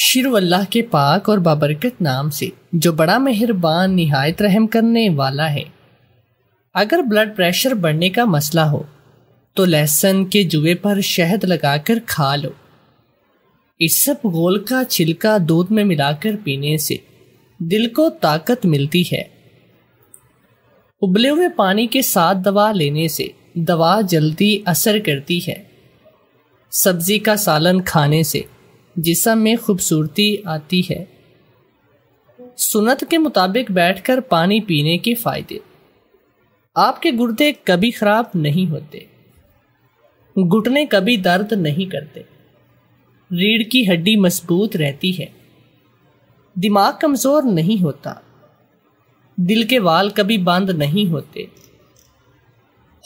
शिर अल्लाह के पाक और बाबरकत नाम से जो बड़ा मेहरबान नहायत रहम करने वाला है अगर ब्लड प्रेशर बढ़ने का मसला हो तो लहसुन के जुए पर शहद लगाकर खा लो इस सब गोल का छिलका दूध में मिलाकर पीने से दिल को ताकत मिलती है उबले हुए पानी के साथ दवा लेने से दवा जल्दी असर करती है सब्जी का सालन खाने से जिसम में खूबसूरती आती है सुनत के मुताबिक बैठकर पानी पीने के फ़ायदे आपके गुर्दे कभी ख़राब नहीं होते घुटने कभी दर्द नहीं करते रीढ़ की हड्डी मजबूत रहती है दिमाग कमज़ोर नहीं होता दिल के वाल कभी बंद नहीं होते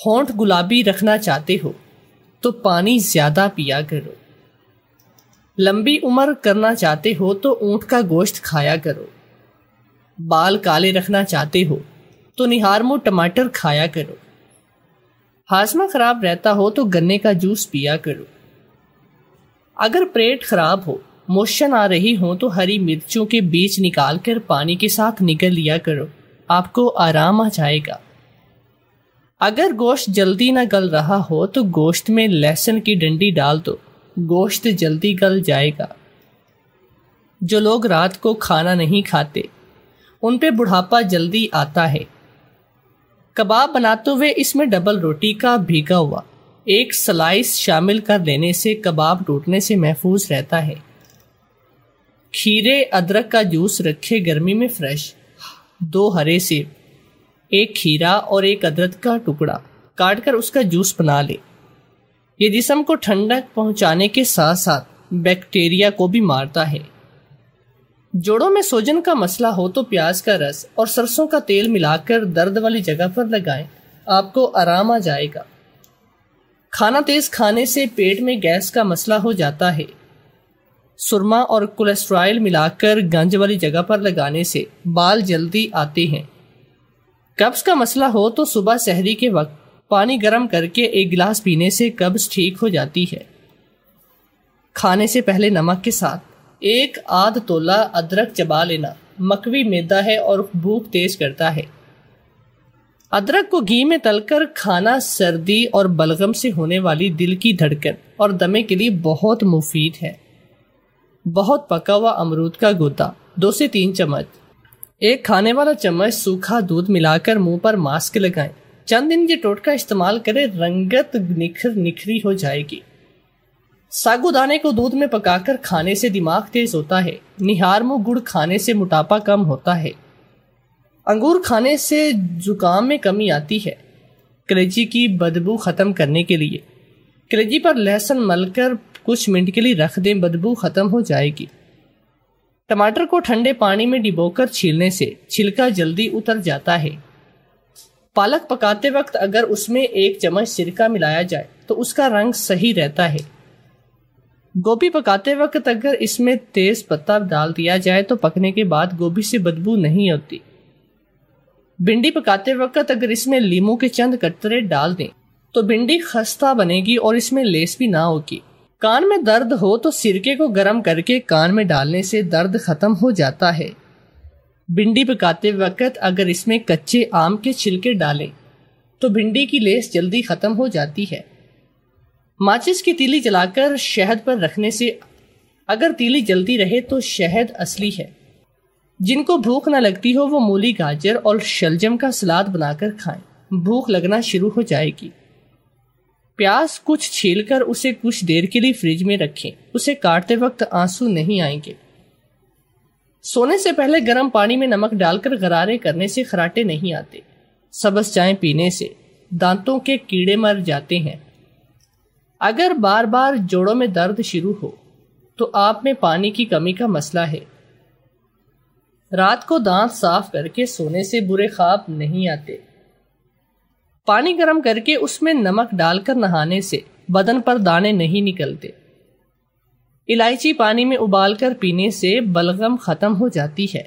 होंठ गुलाबी रखना चाहते हो तो पानी ज़्यादा पिया करो लंबी उम्र करना चाहते हो तो ऊंट का गोश्त खाया करो बाल काले रखना चाहते हो तो निहारमो टमाटर खाया करो हाजमा खराब रहता हो तो गन्ने का जूस पिया करो अगर पेट खराब हो मोशन आ रही हो तो हरी मिर्चों के बीज निकाल कर पानी के साथ निकल लिया करो आपको आराम आ जाएगा अगर गोश्त जल्दी ना गल रहा हो तो गोश्त में लहसुन की डंडी डाल दो गोश्त जल्दी गल जाएगा जो लोग रात को खाना नहीं खाते उन पे बुढ़ापा जल्दी आता है कबाब बनाते हुए इसमें डबल रोटी का भीगा हुआ एक स्लाइस शामिल कर देने से कबाब टूटने से महफूज रहता है खीरे अदरक का जूस रखे गर्मी में फ्रेश दो हरे सेब एक खीरा और एक अदरक का टुकड़ा काटकर उसका जूस बना ले ये जिसम को ठंडक पहुंचाने के साथ साथ बैक्टीरिया को भी मारता है जोड़ों में सोजन का मसला हो तो प्याज का रस और सरसों का तेल मिलाकर दर्द वाली जगह पर लगाएं आपको आराम आ जाएगा खाना तेज खाने से पेट में गैस का मसला हो जाता है सुरमा और कोलेस्ट्रॉल मिलाकर गंज वाली जगह पर लगाने से बाल जल्दी आते हैं कब्ज़ का मसला हो तो सुबह शहरी के वक्त पानी गर्म करके एक गिलास पीने से कब्ज ठीक हो जाती है खाने से पहले नमक के साथ एक आध तोला अदरक चबा लेना मकवी मैदा है और भूख तेज करता है अदरक को घी में तलकर खाना सर्दी और बलगम से होने वाली दिल की धड़कन और दमे के लिए बहुत मुफीद है बहुत पका हुआ अमरूद का गोता दो से तीन चम्मच एक खाने वाला चम्मच सूखा दूध मिलाकर मुंह पर मास्क लगाएं चंद दिन के टोटका इस्तेमाल करें रंगत निखर निखरी हो जाएगी सागो दाने को दूध में पकाकर खाने से दिमाग तेज होता है निहार मुँह गुड़ खाने से मोटापा कम होता है अंगूर खाने से जुकाम में कमी आती है कलेजी की बदबू ख़त्म करने के लिए कलेजी पर लहसुन मलकर कुछ मिनट के लिए रख दें बदबू ख़त्म हो जाएगी टमाटर को ठंडे पानी में डिबोकर छीलने से छिलका जल्दी उतर जाता है पालक पकाते वक्त अगर उसमें एक चम्मच सिरका मिलाया जाए तो उसका रंग सही रहता है गोभी पकाते वक्त अगर इसमें तेज पत्ता डाल दिया जाए तो पकने के बाद गोभी से बदबू नहीं होती भिंडी पकाते वक्त अगर इसमें लीमू के चंद कटरे डाल दें तो भिंडी खस्ता बनेगी और इसमें लेस भी ना होगी कान में दर्द हो तो सिरके को गर्म करके कान में डालने से दर्द खत्म हो जाता है भिंडी पकाते वक्त अगर इसमें कच्चे आम के छिलके डालें तो भिंडी की लेस जल्दी ख़त्म हो जाती है माचिस की तीली जलाकर शहद पर रखने से अगर तीली जलती रहे तो शहद असली है जिनको भूख ना लगती हो वो मूली गाजर और शलजम का सलाद बनाकर खाएं भूख लगना शुरू हो जाएगी प्याज कुछ छीलकर उसे कुछ देर के लिए फ्रिज में रखें उसे काटते वक्त आंसू नहीं आएंगे सोने से पहले गर्म पानी में नमक डालकर गरारे करने से खराटे नहीं आते सबस चाय पीने से दांतों के कीड़े मर जाते हैं अगर बार बार जोड़ों में दर्द शुरू हो तो आप में पानी की कमी का मसला है रात को दांत साफ करके सोने से बुरे ख्वाब नहीं आते पानी गर्म करके उसमें नमक डालकर नहाने से बदन पर दाने नहीं निकलते इलायची पानी में उबालकर पीने से बलगम खत्म हो जाती है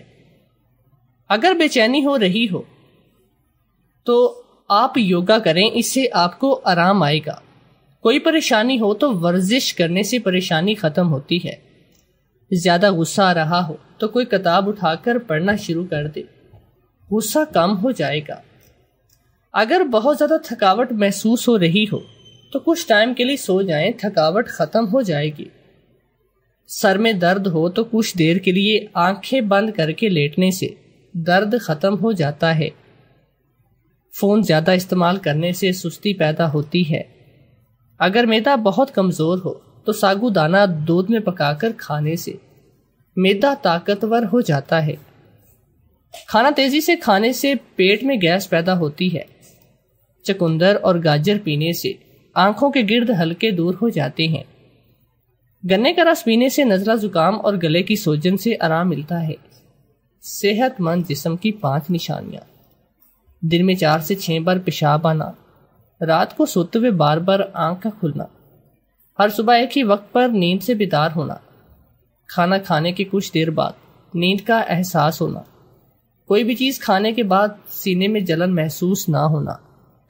अगर बेचैनी हो रही हो तो आप योगा करें इससे आपको आराम आएगा कोई परेशानी हो तो वर्जिश करने से परेशानी ख़त्म होती है ज़्यादा गुस्सा आ रहा हो तो कोई किताब उठाकर पढ़ना शुरू कर दे गुस्सा कम हो जाएगा अगर बहुत ज़्यादा थकावट महसूस हो रही हो तो कुछ टाइम के लिए सो जाएं थकावट ख़त्म हो जाएगी सर में दर्द हो तो कुछ देर के लिए आंखें बंद करके लेटने से दर्द ख़त्म हो जाता है फ़ोन ज़्यादा इस्तेमाल करने से सुस्ती पैदा होती है अगर मैदा बहुत कमज़ोर हो तो सागुदाना दूध में पकाकर खाने से मैदा ताकतवर हो जाता है खाना तेज़ी से खाने से पेट में गैस पैदा होती है चकुंदर और गाजर पीने से आंखों के गिर्द हल्के दूर हो जाते हैं गन्ने का रस पीने से नजला जुकाम और गले की सोजन से आराम मिलता है सेहतमंद जिसम की पांच निशानियां दिन में चार से छह बार पेशाब आना रात को सोते हुए बार बार आंख का खुलना हर सुबह एक ही वक्त पर नींद से बेदार होना खाना खाने के कुछ देर बाद नींद का एहसास होना कोई भी चीज़ खाने के बाद सीने में जलन महसूस ना होना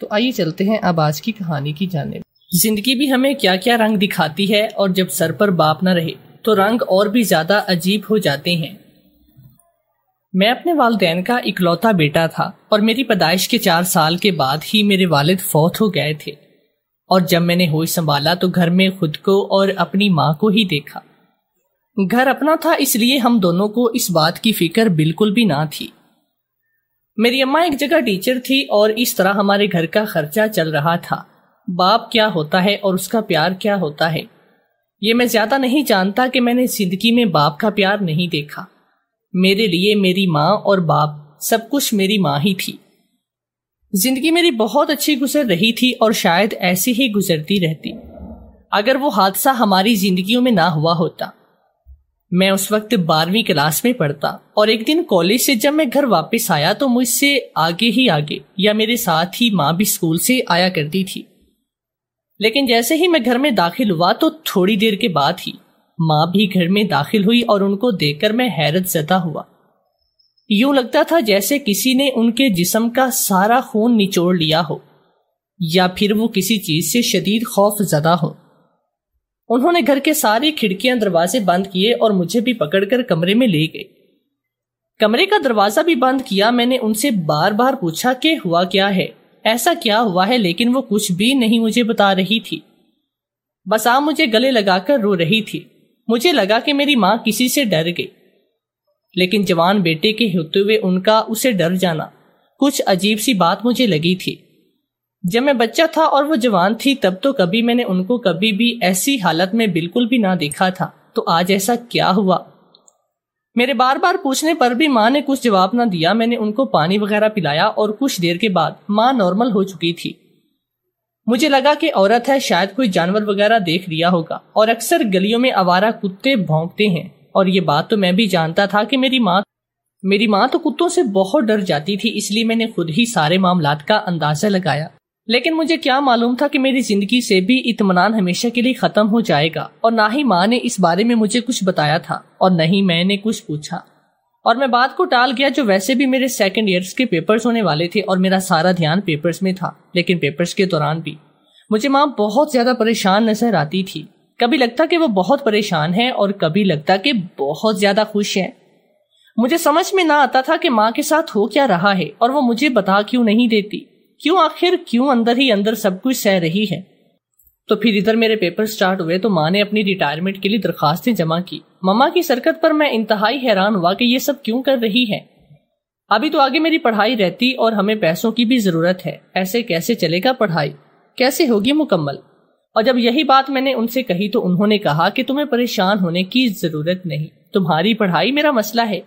तो आइए चलते हैं अब आज की कहानी की जानेब जिंदगी भी हमें क्या क्या रंग दिखाती है और जब सर पर बाप ना रहे तो रंग और भी ज़्यादा अजीब हो जाते हैं मैं अपने वालदेन का इकलौता बेटा था और मेरी पैदाइश के चार साल के बाद ही मेरे वालिद फौत हो गए थे और जब मैंने होश संभाला तो घर में खुद को और अपनी माँ को ही देखा घर अपना था इसलिए हम दोनों को इस बात की फिक्र बिल्कुल भी ना थी मेरी अम्मा एक जगह टीचर थी और इस तरह हमारे घर का खर्चा चल रहा था बाप क्या होता है और उसका प्यार क्या होता है ये मैं ज्यादा नहीं जानता कि मैंने जिंदगी में बाप का प्यार नहीं देखा मेरे लिए मेरी माँ और बाप सब कुछ मेरी माँ ही थी जिंदगी मेरी बहुत अच्छी गुजर रही थी और शायद ऐसी ही गुजरती रहती अगर वो हादसा हमारी जिंदगियों में ना हुआ होता मैं उस वक्त बारहवीं क्लास में पढ़ता और एक दिन कॉलेज से जब मैं घर वापस आया तो मुझसे आगे ही आगे या मेरे साथ ही माँ भी स्कूल से आया करती थी लेकिन जैसे ही मैं घर में दाखिल हुआ तो थोड़ी देर के बाद ही माँ भी घर में दाखिल हुई और उनको देखकर मैं हैरत जदा हुआ यूं लगता था जैसे किसी ने उनके जिस्म का सारा खून निचोड़ लिया हो या फिर वो किसी चीज से शदीद खौफ जदा हो उन्होंने घर के सारी खिड़कियां दरवाजे बंद किए और मुझे भी पकड़कर कमरे में ले गए कमरे का दरवाजा भी बंद किया मैंने उनसे बार बार पूछा कि हुआ क्या है ऐसा क्या हुआ है लेकिन वो कुछ भी नहीं मुझे बता रही थी बस आ मुझे गले लगाकर रो रही थी मुझे लगा कि मेरी माँ किसी से डर गई लेकिन जवान बेटे के होते हुए उनका उसे डर जाना कुछ अजीब सी बात मुझे लगी थी जब मैं बच्चा था और वो जवान थी तब तो कभी मैंने उनको कभी भी ऐसी हालत में बिल्कुल भी ना देखा था तो आज ऐसा क्या हुआ मेरे बार बार पूछने पर भी माँ ने कुछ जवाब ना दिया मैंने उनको पानी वगैरह पिलाया और कुछ देर के बाद माँ नॉर्मल हो चुकी थी मुझे लगा कि औरत है शायद कोई जानवर वगैरह देख लिया होगा और अक्सर गलियों में आवारा कुत्ते भौंकते हैं और ये बात तो मैं भी जानता था कि मेरी माँ मेरी माँ तो कुत्तों से बहुत डर जाती थी इसलिए मैंने खुद ही सारे मामलात का अंदाजा लगाया लेकिन मुझे क्या मालूम था कि मेरी जिंदगी से भी इतमान हमेशा के लिए खत्म हो जाएगा और ना ही माँ ने इस बारे में मुझे कुछ बताया था और न ही मैंने कुछ पूछा और मैं बात को टाल गया जो वैसे भी मेरे सेकेंड ईयर्स के पेपर्स होने वाले थे और मेरा सारा ध्यान पेपर्स में था लेकिन पेपर्स के दौरान भी मुझे माँ बहुत ज्यादा परेशान नजर आती थी कभी लगता कि वो बहुत परेशान है और कभी लगता कि बहुत ज्यादा खुश है मुझे समझ में ना आता था कि माँ के साथ हो क्या रहा है और वो मुझे बता क्यों नहीं देती क्यों आखिर क्यों अंदर ही अंदर सब कुछ सह रही है तो फिर इधर मेरे पेपर स्टार्ट हुए तो माँ ने अपनी रिटायरमेंट के लिए दरखास्तें जमा की ममा की सरकत पर मैं इंतहाई हैरान हुआ कि ये सब क्यों कर रही है अभी तो आगे मेरी पढ़ाई रहती और हमें पैसों की भी जरूरत है ऐसे कैसे चलेगा पढ़ाई कैसे होगी मुकम्मल और जब यही बात मैंने उनसे कही तो उन्होंने कहा कि तुम्हें परेशान होने की जरूरत नहीं तुम्हारी पढ़ाई मेरा मसला है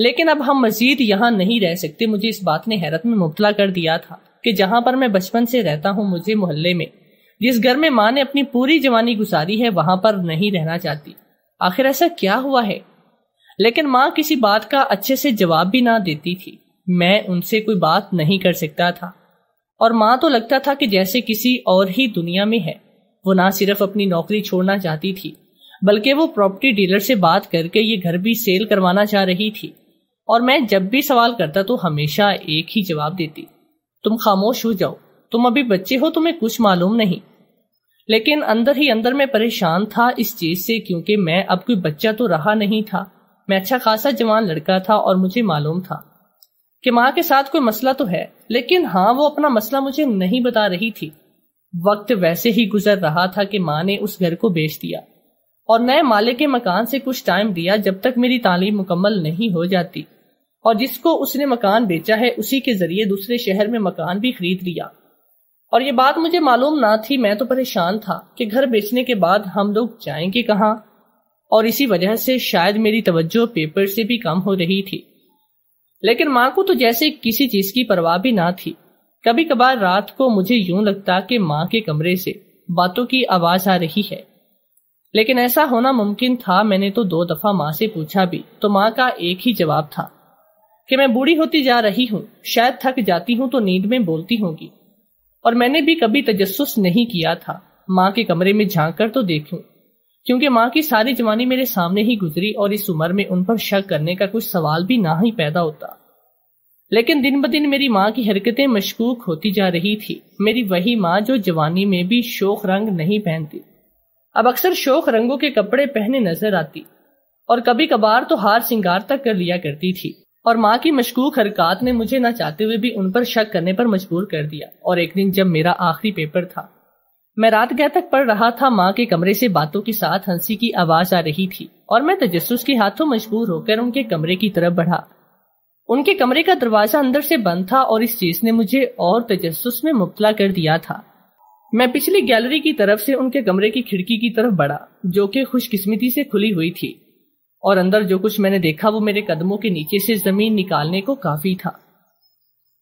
लेकिन अब हम मजीद यहाँ नहीं रह सकते मुझे इस बात ने हैरत में मुबला कर दिया था कि जहाँ पर मैं बचपन से रहता हूँ मुझे मोहल्ले में जिस घर में माँ ने अपनी पूरी जवानी गुजारी है वहां पर नहीं रहना चाहती आखिर ऐसा क्या हुआ है लेकिन माँ किसी बात का अच्छे से जवाब भी ना देती थी मैं उनसे कोई बात नहीं कर सकता था और माँ तो लगता था कि जैसे किसी और ही दुनिया में है वो ना सिर्फ अपनी नौकरी छोड़ना चाहती थी बल्कि वो प्रॉपर्टी डीलर से बात करके ये घर भी सेल करवाना चाह रही थी और मैं जब भी सवाल करता तो हमेशा एक ही जवाब देती तुम खामोश हो जाओ तुम अभी बच्चे हो तुम्हें कुछ मालूम नहीं लेकिन अंदर ही अंदर मैं परेशान था इस चीज से क्योंकि मैं अब कोई बच्चा तो रहा नहीं था मैं अच्छा खासा जवान लड़का था और मुझे मालूम था कि माँ के साथ कोई मसला तो है लेकिन हाँ वो अपना मसला मुझे नहीं बता रही थी वक्त वैसे ही गुजर रहा था कि माँ ने उस घर को बेच दिया और नए माले के मकान से कुछ टाइम दिया जब तक मेरी तालीम मुकम्मल नहीं हो जाती और जिसको उसने मकान बेचा है उसी के जरिए दूसरे शहर में मकान भी खरीद लिया और ये बात मुझे मालूम ना थी मैं तो परेशान था कि घर बेचने के बाद हम लोग जाएंगे कहाँ और इसी वजह से शायद मेरी तवज्जो पेपर से भी कम हो रही थी लेकिन माँ को तो जैसे किसी चीज की परवाह भी ना थी कभी कभार रात को मुझे यूं लगता कि माँ के कमरे से बातों की आवाज आ रही है लेकिन ऐसा होना मुमकिन था मैंने तो दो दफा माँ से पूछा भी तो माँ का एक ही जवाब था कि मैं बूढ़ी होती जा रही हूं शायद थक जाती हूं तो नींद में बोलती होंगी और मैंने भी कभी तजस्स नहीं किया था माँ के कमरे में झांक कर तो देखूं क्योंकि माँ की सारी जवानी मेरे सामने ही गुजरी और इस उम्र में उन पर शक करने का कुछ सवाल भी ना ही पैदा होता लेकिन दिन ब दिन मेरी माँ की हरकतें मशकूक होती जा रही थी मेरी वही माँ जो जवानी में भी शोक रंग नहीं पहनती अब अक्सर शोक रंगों के कपड़े पहने नजर आती और कभी कभार तो हार सिंगार तक कर लिया करती थी और माँ की मशकूक हरकत ने मुझे ना चाहते हुए भी उन पर शक करने पर मजबूर कर दिया और एक दिन जब मेरा आखिरी पेपर था मैं रात गए तक पढ़ रहा था माँ के कमरे से बातों के साथ हंसी की आवाज आ रही थी और मैं तजस्स के हाथों मजबूर होकर उनके कमरे की तरफ बढ़ा उनके कमरे का दरवाजा अंदर से बंद था और इस चीज ने मुझे और तजस्स में मुबला कर दिया था मैं पिछली गैलरी की तरफ से उनके कमरे की खिड़की की तरफ बढ़ा जो कि खुशकिस्मती से खुली हुई थी और अंदर जो कुछ मैंने देखा वो मेरे कदमों के नीचे से जमीन निकालने को काफी था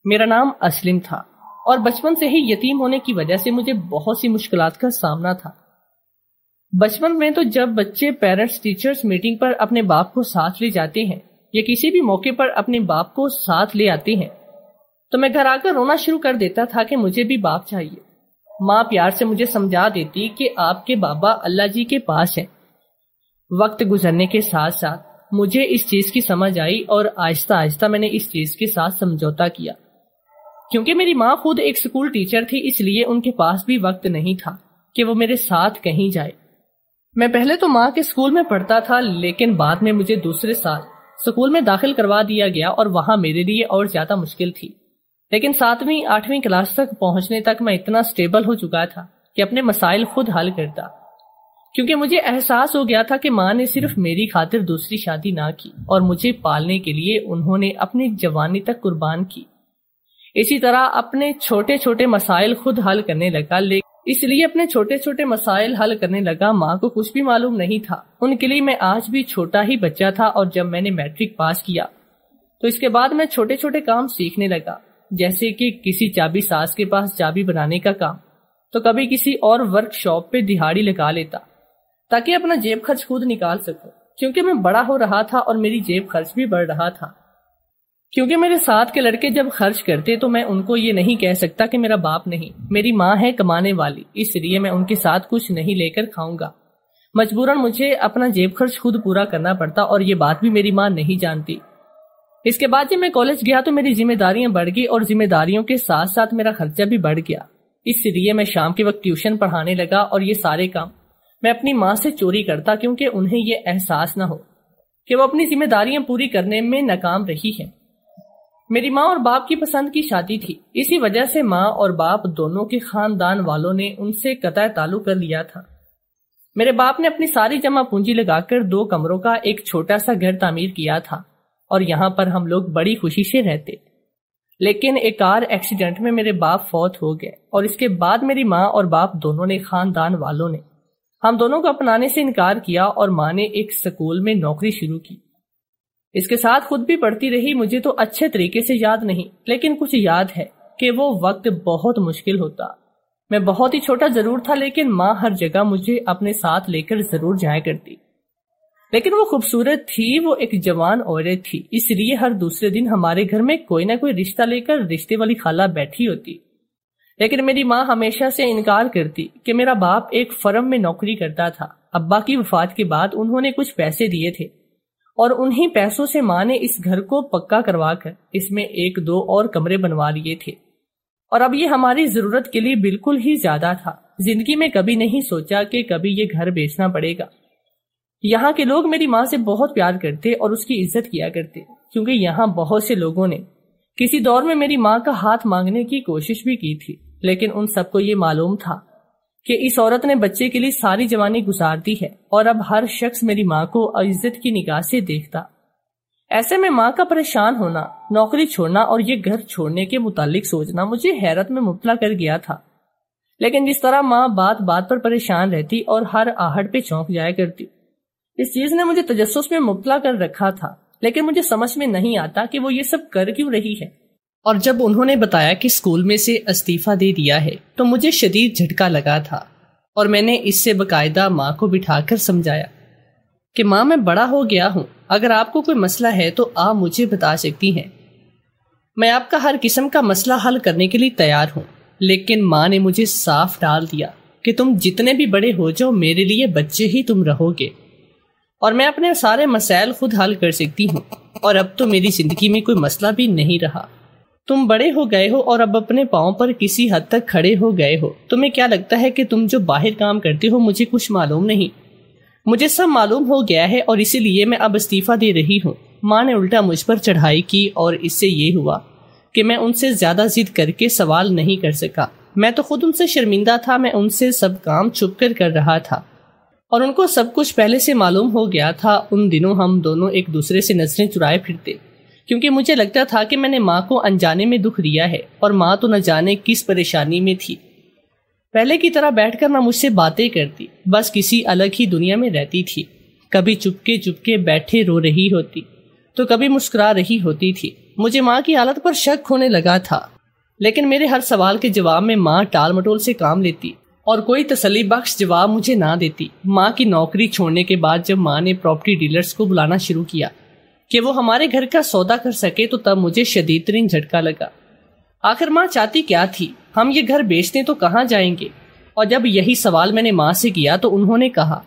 मेरा नाम असलिम था और बचपन से ही यतीम होने की वजह से मुझे बहुत सी मुश्किल का सामना था बचपन में तो जब बच्चे पेरेंट्स टीचर्स मीटिंग पर अपने बाप को साथ ले जाते हैं या किसी भी मौके पर अपने बाप को साथ ले आते हैं तो मैं घर आकर रोना शुरू कर देता था कि मुझे भी बाप चाहिए माँ प्यार से मुझे समझा देती कि आपके बाबा अल्लाह जी के पास हैं वक्त गुजरने के साथ साथ मुझे इस चीज़ की समझ आई और आहिस्ता आहिस्ता मैंने इस चीज़ के साथ समझौता किया क्योंकि मेरी माँ खुद एक स्कूल टीचर थी इसलिए उनके पास भी वक्त नहीं था कि वो मेरे साथ कहीं जाए मैं पहले तो माँ के स्कूल में पढ़ता था लेकिन बाद में मुझे दूसरे साल स्कूल में दाखिल करवा दिया गया और वहां मेरे लिए और ज़्यादा मुश्किल थी लेकिन सातवीं आठवीं क्लास तक पहुंचने तक मैं इतना स्टेबल हो चुका था कि अपने मसाइल खुद हल करता क्योंकि मुझे एहसास हो गया था कि माँ ने सिर्फ हम्म। मेरी खातिर दूसरी शादी ना की और मुझे पालने के लिए उन्होंने अपनी जवानी तक कुर्बान की इसी तरह अपने छोटे छोटे मसाइल खुद हल करने लगा ले इसलिए अपने छोटे छोटे मसाइल हल करने लगा माँ को कुछ भी मालूम नहीं था उनके लिए मैं आज भी छोटा ही बच्चा था और जब मैंने मैट्रिक पास किया तो इसके बाद मैं छोटे छोटे काम सीखने लगा जैसे कि किसी चाबी सास के पास चाबी बनाने का काम तो कभी किसी और वर्कशॉप पे दिहाड़ी लगा लेता ताकि अपना जेब खर्च खुद निकाल सकूं क्योंकि मैं बड़ा हो रहा था और मेरी जेब खर्च भी बढ़ रहा था क्योंकि मेरे साथ के लड़के जब खर्च करते तो मैं उनको ये नहीं कह सकता कि मेरा बाप नहीं मेरी माँ है कमाने वाली इसलिए मैं उनके साथ कुछ नहीं लेकर खाऊंगा मजबूरन मुझे अपना जेब खर्च खुद पूरा करना पड़ता और ये बात भी मेरी माँ नहीं जानती इसके बाद जब मैं कॉलेज गया तो मेरी जिम्मेदारियां बढ़ गई और जिम्मेदारियों के साथ साथ मेरा खर्चा भी बढ़ गया इसलिए मैं शाम के वक्त ट्यूशन पढ़ाने लगा और ये सारे काम मैं अपनी माँ से चोरी करता क्योंकि उन्हें यह एहसास ना हो कि वो अपनी जिम्मेदारियां पूरी करने में नाकाम रही है मेरी माँ और बाप की पसंद की शादी थी इसी वजह से माँ और बाप दोनों के खानदान वालों ने उनसे कतः ताल्लुक कर लिया था मेरे बाप ने अपनी सारी जमा पूंजी लगाकर दो कमरों का एक छोटा सा घर तामीर किया था और यहाँ पर हम लोग बड़ी खुशी से रहते लेकिन एक कार एक्सीडेंट में मेरे बाप फौत हो गए और इसके बाद मेरी माँ और बाप दोनों ने खानदान वालों ने हम दोनों को अपनाने से इनकार किया और माँ ने एक स्कूल में नौकरी शुरू की इसके साथ खुद भी पढ़ती रही मुझे तो अच्छे तरीके से याद नहीं लेकिन कुछ याद है कि वो वक्त बहुत मुश्किल होता मैं बहुत ही छोटा जरूर था लेकिन माँ हर जगह मुझे अपने साथ लेकर जरूर जाया करती लेकिन वो खूबसूरत थी वो एक जवान औरत थी इसलिए हर दूसरे दिन हमारे घर में कोई ना कोई रिश्ता लेकर रिश्ते वाली खाला बैठी होती लेकिन मेरी माँ हमेशा से इनकार करती कि मेरा बाप एक फर्म में नौकरी करता था अब्बा की वफात के बाद उन्होंने कुछ पैसे दिए थे और उन्हीं पैसों से माँ ने इस घर को पक्का करवा कर इसमें एक दो और कमरे बनवा लिए थे और अब ये हमारी जरूरत के लिए बिल्कुल ही ज्यादा था जिंदगी में कभी नहीं सोचा कि कभी ये घर बेचना पड़ेगा यहाँ के लोग मेरी माँ से बहुत प्यार करते और उसकी इज्जत किया करते क्योंकि यहाँ बहुत से लोगों ने किसी दौर में मेरी माँ का हाथ मांगने की कोशिश भी की थी लेकिन उन सबको ये मालूम था कि इस औरत ने बच्चे के लिए सारी जवानी गुजार दी है और अब हर शख्स मेरी माँ को इज्जत की निगाह से देखता ऐसे में माँ का परेशान होना नौकरी छोड़ना और ये घर छोड़ने के मुतालिक सोचना मुझे हैरत में मुबला कर गया था लेकिन जिस तरह माँ बात बात पर परेशान रहती और हर आहट पे चौंक जाया करती इस चीज ने मुझे तजस में मुबला कर रखा था लेकिन मुझे समझ में नहीं आता कि वो ये सब कर क्यों रही है और जब उन्होंने बताया कि स्कूल में से इस्तीफा दे दिया है तो मुझे शदीद झटका लगा था और मैंने इससे बकायदा माँ को बिठाकर समझाया कि माँ मैं बड़ा हो गया हूँ अगर आपको कोई मसला है तो आप मुझे बता सकती हैं मैं आपका हर किस्म का मसला हल करने के लिए तैयार हूँ लेकिन माँ ने मुझे साफ डाल दिया कि तुम जितने भी बड़े हो जाओ मेरे लिए बच्चे ही तुम रहोगे और मैं अपने सारे मसाइल खुद हल कर सकती हूँ और अब तो मेरी ज़िंदगी में कोई मसला भी नहीं रहा तुम बड़े हो गए हो और अब अपने पाँव पर किसी हद तक खड़े हो गए हो तुम्हें क्या लगता है कि तुम जो बाहर काम करते हो मुझे कुछ मालूम नहीं मुझे सब मालूम हो गया है और इसीलिए मैं अब इस्तीफा दे रही हूँ माँ ने उल्टा मुझ पर चढ़ाई की और इससे ये हुआ कि मैं उनसे ज़्यादा जिद करके सवाल नहीं कर सका मैं तो खुद उनसे शर्मिंदा था मैं उनसे सब काम छुप कर कर रहा था और उनको सब कुछ पहले से मालूम हो गया था उन दिनों हम दोनों एक दूसरे से नजरें चुराए फिरते क्योंकि मुझे लगता था कि मैंने माँ को अनजाने में दुख दिया है और माँ तो न जाने किस परेशानी में थी पहले की तरह बैठकर ना मुझसे बातें करती बस किसी अलग ही दुनिया में रहती थी कभी चुपके चुपके बैठे रो रही होती तो कभी मुस्कुरा रही होती थी मुझे माँ की हालत पर शक होने लगा था लेकिन मेरे हर सवाल के जवाब में माँ टाल मटोल से काम लेती और कोई तसली बख्श जवाब मुझे ना देती माँ की नौकरी छोड़ने के बाद जब माँ ने प्रॉपर्टी डीलर्स को बुलाना शुरू किया कि वो हमारे घर का सौदा कर सके तो तब मुझे शदीद तरीन झटका लगा आखिर माँ चाहती क्या थी हम ये घर बेचते तो कहाँ जाएंगे और जब यही सवाल मैंने माँ से किया तो उन्होंने कहा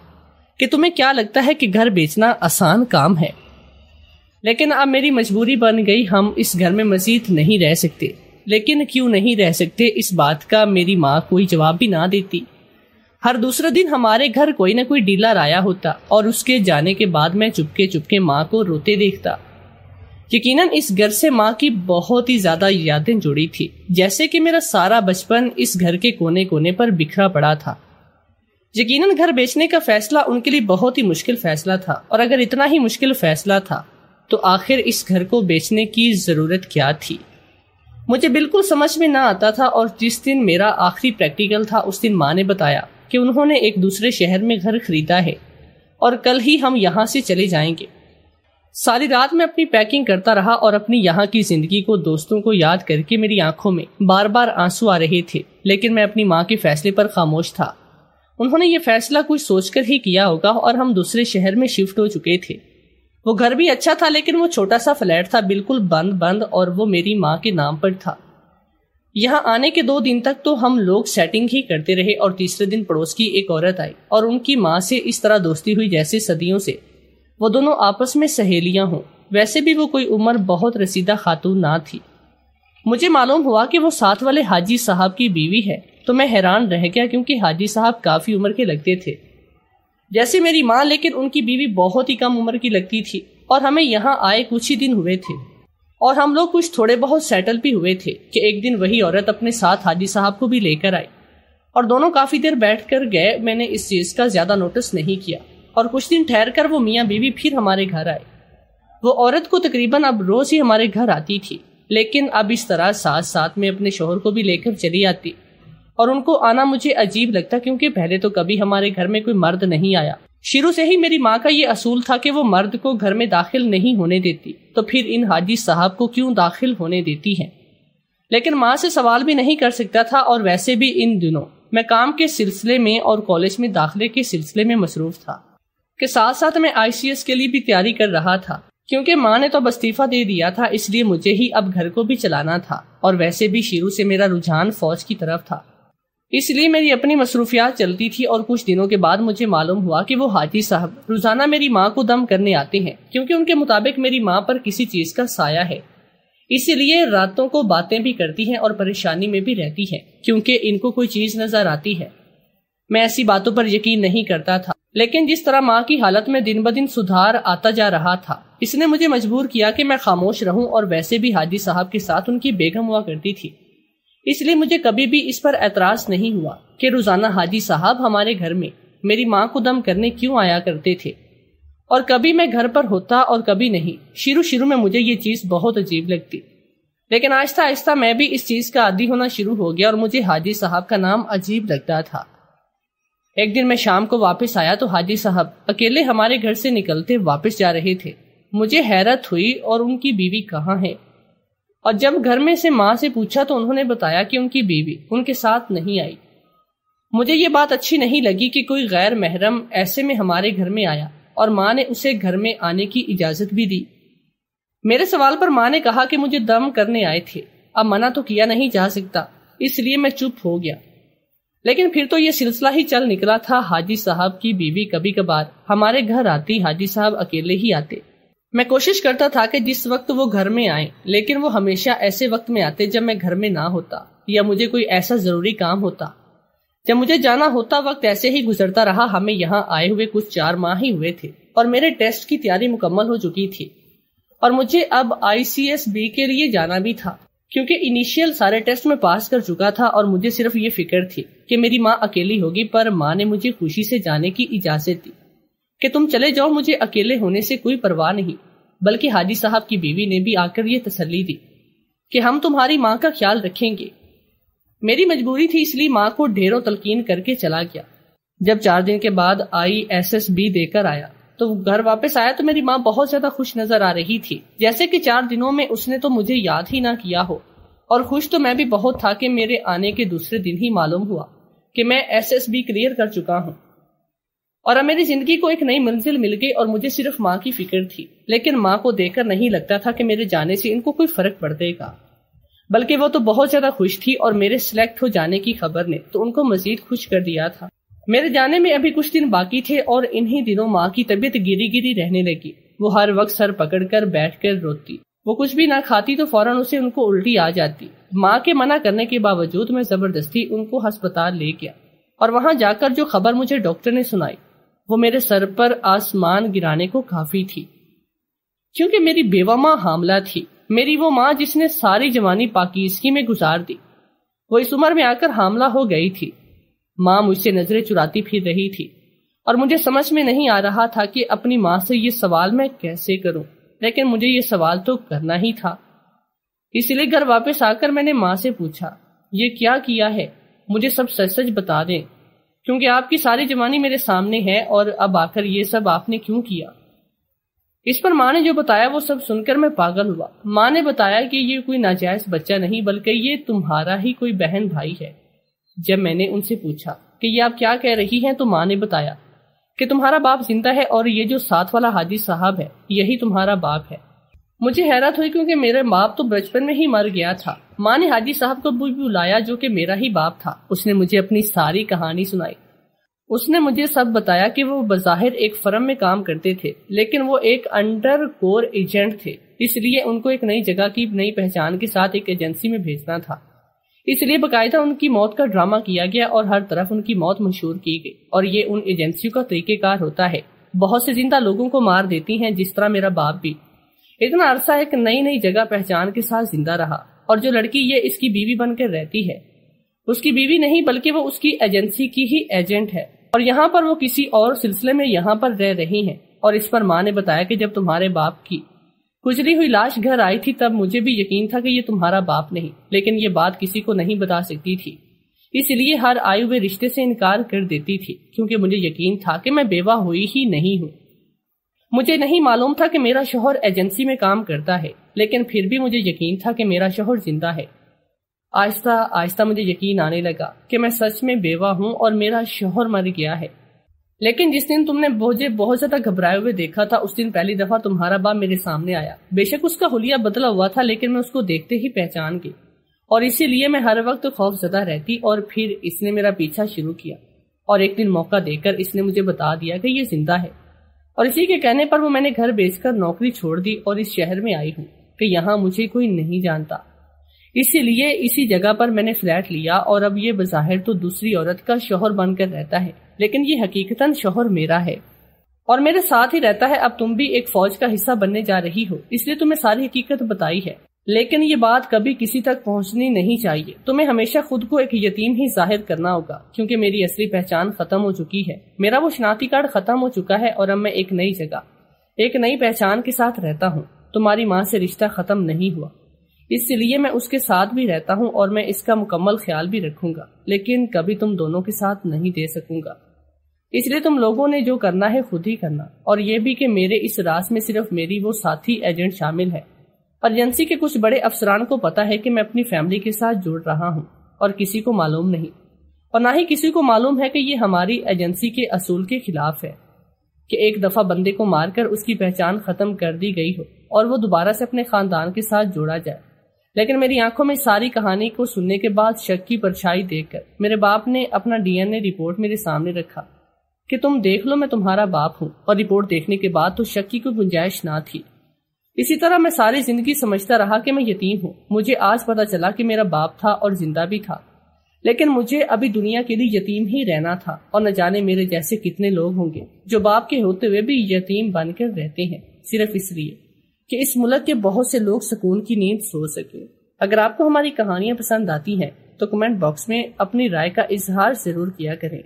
कि तुम्हें क्या लगता है कि घर बेचना आसान काम है लेकिन अब मेरी मजबूरी बन गई हम इस घर में मजीद नहीं रह सकते लेकिन क्यों नहीं रह सकते इस बात का मेरी माँ कोई जवाब भी ना देती हर दूसरे दिन हमारे घर कोई ना कोई डीलर आया होता और उसके जाने के बाद मैं चुपके चुपके माँ को रोते देखता यकीनन इस घर से माँ की बहुत ही ज्यादा यादें जुड़ी थी जैसे कि मेरा सारा बचपन इस घर के कोने कोने पर बिखरा पड़ा था यकीनन घर बेचने का फैसला उनके लिए बहुत ही मुश्किल फैसला था और अगर इतना ही मुश्किल फैसला था तो आखिर इस घर को बेचने की ज़रूरत क्या थी मुझे बिल्कुल समझ में ना आता था और जिस दिन मेरा आखिरी प्रैक्टिकल था उस दिन माँ ने बताया कि उन्होंने एक दूसरे शहर में घर खरीदा है और कल ही हम यहाँ से चले जाएंगे सारी रात मैं अपनी पैकिंग करता रहा और अपनी यहाँ की जिंदगी को दोस्तों को याद करके मेरी आंखों में बार बार आंसू आ रहे थे लेकिन मैं अपनी माँ के फैसले पर खामोश था उन्होंने ये फैसला कुछ सोचकर ही किया होगा और हम दूसरे शहर में शिफ्ट हो चुके थे वो घर भी अच्छा था लेकिन वो छोटा सा फ्लैट था बिल्कुल बंद बंद और वो मेरी माँ के नाम पर था यहाँ आने के दो दिन तक तो हम लोग सेटिंग ही करते रहे और तीसरे दिन पड़ोस की एक औरत आई और उनकी माँ से इस तरह दोस्ती हुई जैसे सदियों से वो दोनों आपस में सहेलियां हों वैसे भी वो कोई उम्र बहुत रसीदा खातून ना थी मुझे मालूम हुआ कि वो साथ वाले हाजी साहब की बीवी है तो मैं हैरान रह गया क्योंकि हाजी साहब काफ़ी उम्र के लगते थे जैसे मेरी माँ लेकिन उनकी बीवी बहुत ही कम उम्र की लगती थी और हमें यहाँ आए कुछ ही दिन हुए थे और हम लोग कुछ थोड़े बहुत सेटल भी हुए थे कि एक दिन वही औरत अपने साथ हाजी साहब को भी लेकर आई और दोनों काफ़ी देर बैठ कर गए मैंने इस चीज़ का ज़्यादा नोटिस नहीं किया और कुछ दिन ठहर कर वो मियाँ बीवी फिर हमारे घर आए वो औरत को तकरीबन अब रोज़ ही हमारे घर आती थी लेकिन अब इस तरह साथ साथ में अपने शोहर को भी लेकर चली आती और उनको आना मुझे अजीब लगता क्योंकि पहले तो कभी हमारे घर में कोई मर्द नहीं आया शुरू से ही मेरी माँ का ये असूल था कि वो मर्द को घर में दाखिल नहीं होने देती तो फिर इन हाजी साहब को क्यों दाखिल होने देती हैं लेकिन माँ से सवाल भी नहीं कर सकता था और वैसे भी इन दिनों मैं काम के सिलसिले में और कॉलेज में दाखिले के सिलसिले में मसरूफ था के साथ साथ मैं आई के लिए भी तैयारी कर रहा था क्योंकि माँ ने तो बस्तीफा दे दिया था इसलिए मुझे ही अब घर को भी चलाना था और वैसे भी शुरू से मेरा रुझान फौज की तरफ था इसलिए मेरी अपनी मसरूफियात चलती थी और कुछ दिनों के बाद मुझे मालूम हुआ कि वो हाजी साहब रोजाना मेरी माँ को दम करने आते हैं क्योंकि उनके मुताबिक मेरी माँ पर किसी चीज का साया है इसलिए रातों को बातें भी करती हैं और परेशानी में भी रहती है क्योंकि इनको कोई चीज नजर आती है मैं ऐसी बातों पर यकीन नहीं करता था लेकिन जिस तरह माँ की हालत में दिन ब दिन सुधार आता जा रहा था इसने मुझे मजबूर किया कि मैं खामोश रहूं और वैसे भी हाजी साहब के साथ उनकी बेगम हुआ करती थी इसलिए मुझे कभी भी इस पर एतराज नहीं हुआ कि रोजाना हाजी साहब हमारे घर में मेरी माँ को दम करने क्यों आया करते थे और कभी मैं घर पर होता और कभी नहीं शुरू शुरू में मुझे ये चीज़ बहुत अजीब लगती लेकिन आहिस्ता आहिस्ता मैं भी इस चीज़ का आदि होना शुरू हो गया और मुझे हाजी साहब का नाम अजीब लगता था एक दिन मैं शाम को वापस आया तो हाजी साहब अकेले हमारे घर से निकलते वापस जा रहे थे मुझे हैरत हुई और उनकी बीवी कहाँ है और जब घर में से माँ से पूछा तो उन्होंने बताया कि उनकी बीवी उनके साथ नहीं आई मुझे ये बात अच्छी नहीं लगी कि कोई गैर महरम ऐसे में हमारे घर में आया और माँ ने उसे घर में आने की इजाज़त भी दी मेरे सवाल पर माँ ने कहा कि मुझे दम करने आए थे अब मना तो किया नहीं जा सकता इसलिए मैं चुप हो गया लेकिन फिर तो ये सिलसिला ही चल निकला था हाजी साहब की बीवी कभी कभार हमारे घर आती हाजी साहब अकेले ही आते मैं कोशिश करता था कि जिस वक्त वो घर में आए लेकिन वो हमेशा ऐसे वक्त में आते जब मैं घर में ना होता या मुझे कोई ऐसा जरूरी काम होता जब मुझे जाना होता वक्त ऐसे ही गुजरता रहा हमें यहाँ आए हुए कुछ चार माह ही हुए थे और मेरे टेस्ट की तैयारी मुकम्मल हो चुकी थी और मुझे अब आई के लिए जाना भी था क्योंकि इनिशियल सारे टेस्ट में पास कर चुका था और मुझे सिर्फ ये फिक्र थी कि मेरी माँ अकेली होगी पर माँ ने मुझे खुशी से जाने की इजाज़त दी कि तुम चले जाओ मुझे अकेले होने से कोई परवाह नहीं बल्कि हाजी साहब की बीवी ने भी आकर ये तसली दी कि हम तुम्हारी माँ का ख्याल रखेंगे मेरी मजबूरी थी इसलिए माँ को ढेरों तलकीन करके चला गया जब चार दिन के बाद आई एस एस बी देकर आया तो घर वापस आया तो मेरी माँ बहुत ज्यादा खुश नजर आ रही थी जैसे कि चार दिनों में उसने तो मुझे याद ही ना किया हो और खुश तो मैं भी बहुत था कि मेरे आने के दूसरे दिन ही मालूम हुआ कि मैं एस एस बी क्लियर कर चुका हूँ और अब मेरी जिंदगी को एक नई मंजिल मिल गई और मुझे सिर्फ माँ की फिक्र थी लेकिन माँ को देखकर नहीं लगता था कि मेरे जाने से इनको कोई फर्क पड़ेगा बल्कि वो तो बहुत ज्यादा खुश थी और मेरे सिलेक्ट हो जाने की खबर ने तो उनको मजीद खुश कर दिया था मेरे जाने में अभी कुछ दिन बाकी थे और इन्हीं दिनों माँ की तबीयत गिरी गिरी रहने लगी वो हर वक्त सर पकड़कर बैठकर रोती वो कुछ भी ना खाती तो फौरन उसे उनको उल्टी आ जाती माँ के मना करने के बावजूद मैं जबरदस्ती उनको अस्पताल ले गया और वहां जाकर जो खबर मुझे डॉक्टर ने सुनाई वो मेरे सर पर आसमान गिराने को काफी थी क्योंकि मेरी बेवा माँ हामला थी मेरी वो माँ जिसने सारी जवानी पाकिस्की में गुजार दी वो इस उम्र में आकर हामला हो गई थी माँ मुझसे नजरें चुराती फिर रही थी और मुझे समझ में नहीं आ रहा था कि अपनी माँ से ये सवाल मैं कैसे करूं लेकिन मुझे ये सवाल तो करना ही था इसलिए घर वापस आकर मैंने माँ से पूछा ये क्या किया है मुझे सब सच सच बता दें क्योंकि आपकी सारी जवानी मेरे सामने है और अब आकर ये सब आपने क्यों किया इस पर माँ ने जो बताया वो सब सुनकर मैं पागल हुआ माँ ने बताया कि ये कोई नाजायज बच्चा नहीं बल्कि ये तुम्हारा ही कोई बहन भाई है जब मैंने उनसे पूछा कि ये आप क्या कह रही हैं तो माँ ने बताया कि तुम्हारा बाप जिंदा है और ये जो साथ वाला हाजी साहब है यही तुम्हारा बाप है मुझे हैरत हुई क्योंकि मेरे बाप तो बचपन में ही मर गया था माँ ने हाजी साहब को बुलाया जो कि मेरा ही बाप था उसने मुझे अपनी सारी कहानी सुनाई उसने मुझे सब बताया कि वो बज़ाहिर एक फर्म में काम करते थे लेकिन वो एक अंडर कोर एजेंट थे इसलिए उनको एक नई जगह की नई पहचान के साथ एक एजेंसी में भेजना था इसलिए बकायदा उनकी मौत का ड्रामा किया गया और हर तरफ उनकी मौत मशहूर की गई और ये उन एजेंसियों का तरीकेकार होता है बहुत से जिंदा लोगों को मार देती हैं जिस तरह मेरा बाप भी इतना अरसा एक नई नई जगह पहचान के साथ जिंदा रहा और जो लड़की ये इसकी बीवी बनकर रहती है उसकी बीवी नहीं बल्कि वो उसकी एजेंसी की ही एजेंट है और यहाँ पर वो किसी और सिलसिले में यहाँ पर रह रही है और इस पर माँ ने बताया कि जब तुम्हारे बाप की गुजरी हुई लाश घर आई थी तब मुझे भी यकीन था कि ये तुम्हारा बाप नहीं लेकिन ये बात किसी को नहीं बता सकती थी इसलिए हर आए हुए रिश्ते से इनकार कर देती थी क्योंकि मुझे यकीन था कि मैं बेवा हुई ही नहीं हूँ मुझे नहीं मालूम था कि मेरा शोहर एजेंसी में काम करता है लेकिन फिर भी मुझे यकीन था कि मेरा शोहर जिंदा है आहिस्ता आहिस्ता मुझे यकीन आने लगा कि मैं सच में बेवा हूँ और मेरा शोहर मर गया है लेकिन जिस दिन तुमने मुझे बहुत ज्यादा घबराए हुए देखा था उस दिन पहली दफा तुम्हारा बाप मेरे सामने आया बेशक उसका हुलिया बदला हुआ था लेकिन मैं उसको देखते ही पहचान गई और इसीलिए मैं हर वक्त खौफ ज्यादा रहती और फिर इसने मेरा पीछा शुरू किया और एक दिन मौका देकर इसने मुझे बता दिया कि ये जिंदा है और इसी के कहने पर वो मैंने घर बेचकर नौकरी छोड़ दी और इस शहर में आई हूँ कि यहाँ मुझे कोई नहीं जानता इसीलिए इसी जगह पर मैंने फ्लैट लिया और अब ये बज़ाहिर तो दूसरी औरत का शोहर बनकर रहता है लेकिन ये हकीकतन शोहर मेरा है और मेरे साथ ही रहता है अब तुम भी एक फौज का हिस्सा बनने जा रही हो इसलिए तुम्हें सारी हकीकत बताई है लेकिन ये बात कभी किसी तक पहुंचनी नहीं चाहिए तुम्हें हमेशा खुद को एक यतीम ही जाहिर करना होगा क्योंकि मेरी असली पहचान खत्म हो चुकी है मेरा वो शनाती कार्ड खत्म हो चुका है और अब मैं एक नई जगह एक नई पहचान के साथ रहता हूँ तुम्हारी माँ से रिश्ता खत्म नहीं हुआ इसलिए मैं उसके साथ भी रहता हूँ और मैं इसका मुकम्मल ख्याल भी रखूंगा लेकिन कभी तुम दोनों के साथ नहीं दे सकूंगा इसलिए तुम लोगों ने जो करना है खुद ही करना और ये भी कि मेरे इस रास में सिर्फ मेरी वो साथी एजेंट शामिल है पर एजेंसी के कुछ बड़े अफसरान को पता है कि मैं अपनी फैमिली के साथ जुड़ रहा हूँ और किसी को मालूम नहीं और ना ही किसी को मालूम है कि ये हमारी एजेंसी के असूल के खिलाफ है कि एक दफ़ा बंदे को मारकर उसकी पहचान ख़त्म कर दी गई हो और वो दोबारा से अपने ख़ानदान के साथ जोड़ा जाए लेकिन मेरी आंखों में सारी कहानी को सुनने के बाद शक की परछाई देखकर मेरे बाप ने अपना डीएनए रिपोर्ट मेरे सामने रखा कि तुम देख लो मैं तुम्हारा बाप हूँ और रिपोर्ट देखने के बाद तो शक की कोई गुंजाइश ना थी इसी तरह मैं सारी जिंदगी समझता रहा कि मैं यतीम हूँ मुझे आज पता चला कि मेरा बाप था और जिंदा भी था लेकिन मुझे अभी दुनिया के लिए यतीम ही रहना था और न जाने मेरे जैसे कितने लोग होंगे जो बाप के होते हुए भी यतीम बनकर रहते हैं सिर्फ इसलिए कि इस मुल्क के बहुत से लोग सुकून की नींद सो सके अगर आपको हमारी कहानियां पसंद आती हैं तो कमेंट बॉक्स में अपनी राय का इजहार जरूर किया करें